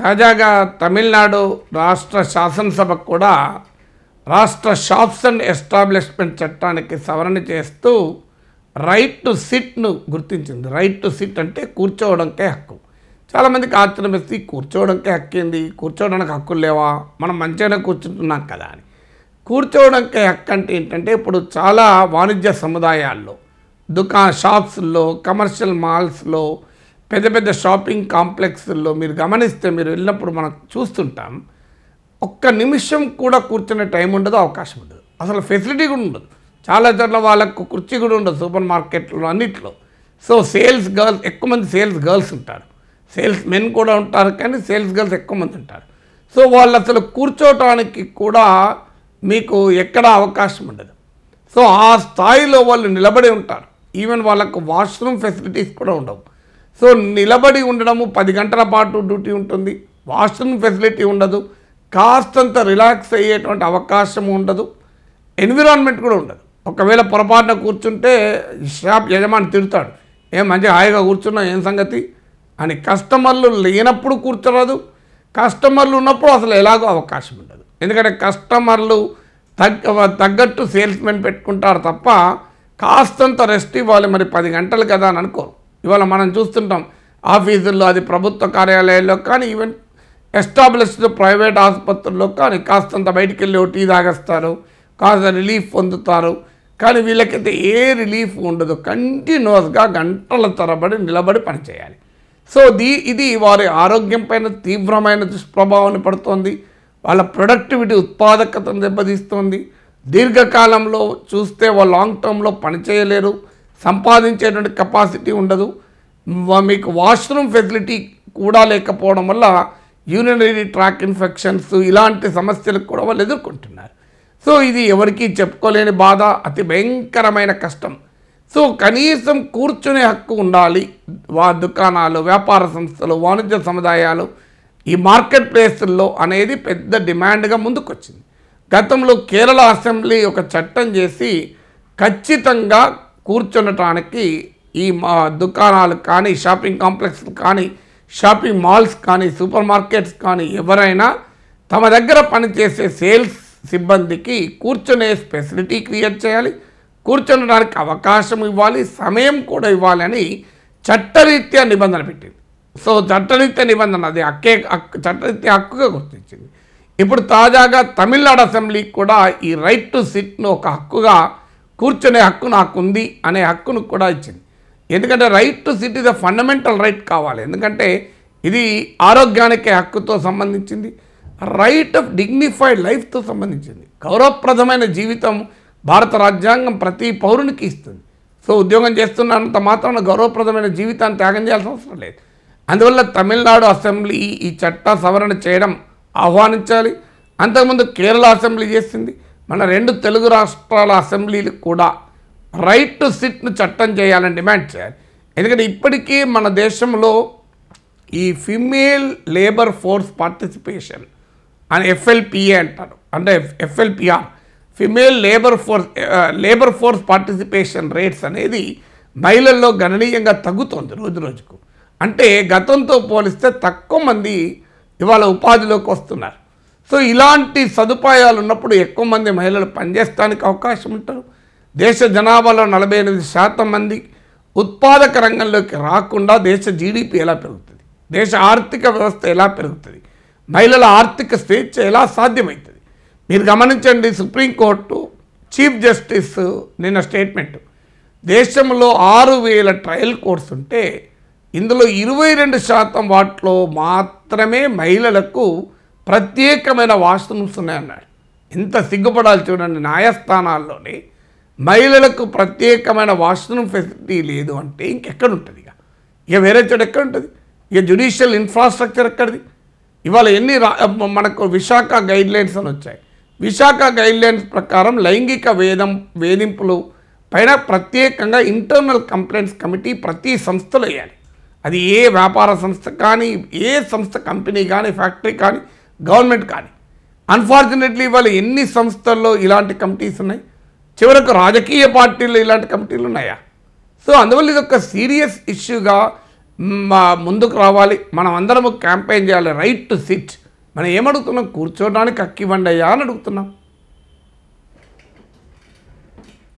తాజాగా తమిళనాడు రాష్ట్ర శాసనసభ కూడా రాష్ట్ర షాప్స్ అండ్ ఎస్టాబ్లిష్మెంట్ చట్టానికి సవరణ చేస్తూ రైట్ టు సిట్ను గుర్తించింది రైట్ టు సిట్ అంటే కూర్చోవడంకే హక్కు చాలామందికి ఆశ్చర్యం వేస్తే కూర్చోవడంకే హక్కు ఏంది కూర్చోవడానికి హక్కులు లేవా మనం మంచిగానే కూర్చుంటున్నాం కదా అని కూర్చోవడంకే హక్కు అంటే ఏంటంటే ఇప్పుడు చాలా వాణిజ్య సముదాయాల్లో దుకా షాప్స్లో కమర్షియల్ మాల్స్లో పెద్ద పెద్ద షాపింగ్ కాంప్లెక్స్లో మీరు గమనిస్తే మీరు వెళ్ళినప్పుడు మనం చూస్తుంటాం ఒక్క నిమిషం కూడా కూర్చునే టైం ఉండదు అవకాశం ఉండదు అసలు ఫెసిలిటీ కూడా ఉండదు చాలా చోట్ల వాళ్ళకు కుర్చీ కూడా ఉండదు సూపర్ మార్కెట్లో అన్నిట్లో సో సేల్స్ గర్ల్స్ ఎక్కువ మంది సేల్స్ గర్ల్స్ ఉంటారు సేల్స్ మెన్ కూడా ఉంటారు కానీ సేల్స్ గర్ల్స్ ఎక్కువ మంది ఉంటారు సో వాళ్ళు అసలు కూర్చోటానికి కూడా మీకు ఎక్కడ అవకాశం ఉండదు సో ఆ స్థాయిలో వాళ్ళు నిలబడి ఉంటారు ఈవెన్ వాళ్ళకు వాష్రూమ్ ఫెసిలిటీస్ కూడా ఉండవు సో నిలబడి ఉండడము పది గంటల పాటు డ్యూటీ ఉంటుంది వాష్రూమ్ ఫెసిలిటీ ఉండదు కాస్తంత అంత రిలాక్స్ అయ్యేటువంటి అవకాశం ఉండదు ఎన్విరాన్మెంట్ కూడా ఉండదు ఒకవేళ పొరపాటున కూర్చుంటే షాప్ యజమాని తిరుతాడు ఏం మంచిగా హాయిగా కూర్చున్నా ఏం సంగతి అని కస్టమర్లు లేనప్పుడు కూర్చోరాదు కస్టమర్లు ఉన్నప్పుడు అసలు ఎలాగో అవకాశం ఉండదు ఎందుకంటే కస్టమర్లు తగ్గ తగ్గట్టు సేల్స్మెన్ పెట్టుకుంటారు తప్ప కాస్తంత రెస్ట్ ఇవ్వాలి మరి పది గంటలు కదా అని అనుకోరు ఇవాళ మనం చూస్తుంటాం ఆఫీసుల్లో అది ప్రభుత్వ కార్యాలయాల్లో కానీ ఈవెన్ ఎస్టాబ్లిష్డ్ ప్రైవేట్ ఆసుపత్రుల్లో కానీ కాస్తంత బయటికి వెళ్ళి టీ తాగేస్తారు కాస్త రిలీఫ్ పొందుతారు కానీ వీళ్ళకైతే ఏ రిలీఫ్ ఉండదు కంటిన్యూస్గా గంటల తరబడి నిలబడి పనిచేయాలి సో దీ ఇది వారి ఆరోగ్యం పైన తీవ్రమైన దుష్ప్రభావాన్ని పడుతోంది వాళ్ళ ప్రొడక్టివిటీ ఉత్పాదకతను దెబ్బతీస్తుంది దీర్ఘకాలంలో చూస్తే వాళ్ళు లాంగ్ టర్మ్లో పనిచేయలేరు సంపాదించేటువంటి కెపాసిటీ ఉండదు మీకు వాష్రూమ్ ఫెసిలిటీ కూడా లేకపోవడం వల్ల యూరినరీ ట్రాక్ ఇన్ఫెక్షన్స్ ఇలాంటి సమస్యలకు కూడా వాళ్ళు ఎదుర్కొంటున్నారు సో ఇది ఎవరికీ చెప్పుకోలేని బాధ అతి భయంకరమైన కష్టం సో కనీసం కూర్చునే హక్కు ఉండాలి వా దుకాణాలు వ్యాపార సంస్థలు వాణిజ్య సముదాయాలు ఈ మార్కెట్ ప్లేసుల్లో అనేది పెద్ద డిమాండ్గా ముందుకొచ్చింది గతంలో కేరళ అసెంబ్లీ ఒక చట్టం చేసి ఖచ్చితంగా కూర్చుండటానికి ఈ మా దుకాణాలు కానీ షాపింగ్ కాంప్లెక్స్ కానీ షాపింగ్ మాల్స్ కానీ సూపర్ మార్కెట్స్ కానీ ఎవరైనా తమ దగ్గర పనిచేసే సేల్స్ సిబ్బందికి కూర్చునే ఫెసిలిటీ క్రియేట్ చేయాలి కూర్చుండడానికి అవకాశం ఇవ్వాలి సమయం కూడా ఇవ్వాలని చట్టరీత్యా నిబంధన పెట్టింది సో చట్టరీత్యా నిబంధన అది హక్కే చట్టరీత్యా హక్కుగా గుర్తించింది ఇప్పుడు తాజాగా తమిళనాడు అసెంబ్లీకి కూడా ఈ రైట్ టు సిట్ను ఒక హక్కుగా కూర్చునే హక్కు నాకు ఉంది అనే హక్కును కూడా ఇచ్చింది ఎందుకంటే right to sit is a fundamental right కావాలి ఎందుకంటే ఇది ఆరోగ్యానికి హక్కుతో సంబంధించింది రైట్ ఆఫ్ డిగ్నిఫైడ్ లైఫ్తో సంబంధించింది గౌరవప్రదమైన జీవితం భారత రాజ్యాంగం ప్రతి పౌరునికి ఇస్తుంది సో ఉద్యోగం చేస్తున్నంత మాత్రం గౌరవప్రదమైన జీవితాన్ని త్యాగం చేయాల్సిన అవసరం లేదు అందువల్ల తమిళనాడు అసెంబ్లీ ఈ చట్ట సవరణ చేయడం ఆహ్వానించాలి అంతకుముందు కేరళ అసెంబ్లీ చేసింది మన రెండు తెలుగు రాష్ట్రాల అసెంబ్లీలకు కూడా రైట్ టు సిట్ను చట్టం చేయాలని డిమాండ్ చేయాలి ఎందుకంటే ఇప్పటికీ మన దేశంలో ఈ ఫిమేల్ లేబర్ ఫోర్స్ పార్టిసిపేషన్ అని ఎఫ్ఎల్పిఏ అంటారు అంటే FLPR female labour force labour force participation rates అనేది మహిళల్లో గణనీయంగా తగ్గుతోంది రోజు రోజుకు అంటే గతంతో పోలిస్తే తక్కువ మంది ఇవాళ ఉపాధిలోకి వస్తున్నారు సో ఇలాంటి సదుపాయాలు ఉన్నప్పుడు ఎక్కువ మంది మహిళలు పనిచేయడానికి అవకాశం ఉంటారు దేశ జనాభాలో నలభై ఎనిమిది శాతం మంది ఉత్పాదక రంగంలోకి రాకుండా దేశ జీడిపి ఎలా పెరుగుతుంది దేశ ఆర్థిక వ్యవస్థ ఎలా పెరుగుతుంది మహిళల ఆర్థిక స్వేచ్ఛ ఎలా సాధ్యమవుతుంది మీరు గమనించండి సుప్రీంకోర్టు చీఫ్ జస్టిస్ నిన్న స్టేట్మెంట్ దేశంలో ఆరు వేల ట్రయల్ కోర్స్ ఉంటే ఇందులో ఇరవై రెండు శాతం వాటిలో మాత్రమే మహిళలకు ప్రత్యేకమైన వాష్రూమ్స్ ఉన్నాయన్నాడు ఇంత సిగ్గుపడాలి చూడండి న్యాయస్థానాల్లోని మహిళలకు ప్రత్యేకమైన వాష్రూమ్ ఫెసిలిటీ లేదు అంటే ఇంకెక్కడ ఉంటుంది ఇక ఇక వేరే చోటు ఎక్కడ ఉంటుంది ఇక జ్యుడిషియల్ ఇన్ఫ్రాస్ట్రక్చర్ ఎక్కడిది ఇవాళ ఎన్ని మనకు విశాఖ గైడ్లైన్స్ అని వచ్చాయి విశాఖ గైడ్లైన్స్ ప్రకారం లైంగిక వేదం వేధింపులు పైన ప్రత్యేకంగా ఇంటర్నల్ కంప్లైంట్స్ కమిటీ ప్రతి సంస్థలో వేయాలి అది ఏ వ్యాపార సంస్థ కానీ ఏ సంస్థ కంపెనీ కానీ ఫ్యాక్టరీ కానీ గవర్నమెంట్ కానీ అన్ఫార్చునేట్లీ ఇవాళ ఎన్ని సంస్థల్లో ఇలాంటి కమిటీస్ ఉన్నాయి చివరకు రాజకీయ పార్టీల్లో ఇలాంటి కమిటీలు ఉన్నాయా సో అందువల్ల ఇది ఒక సీరియస్ ఇష్యూగా ముందుకు రావాలి మనం అందరము క్యాంపెయిన్ చేయాలి రైట్ టు సిట్ మనం ఏమడుగుతున్నాం కూర్చోడానికి అక్కివ్వండి అయ్యా అని అడుగుతున్నాం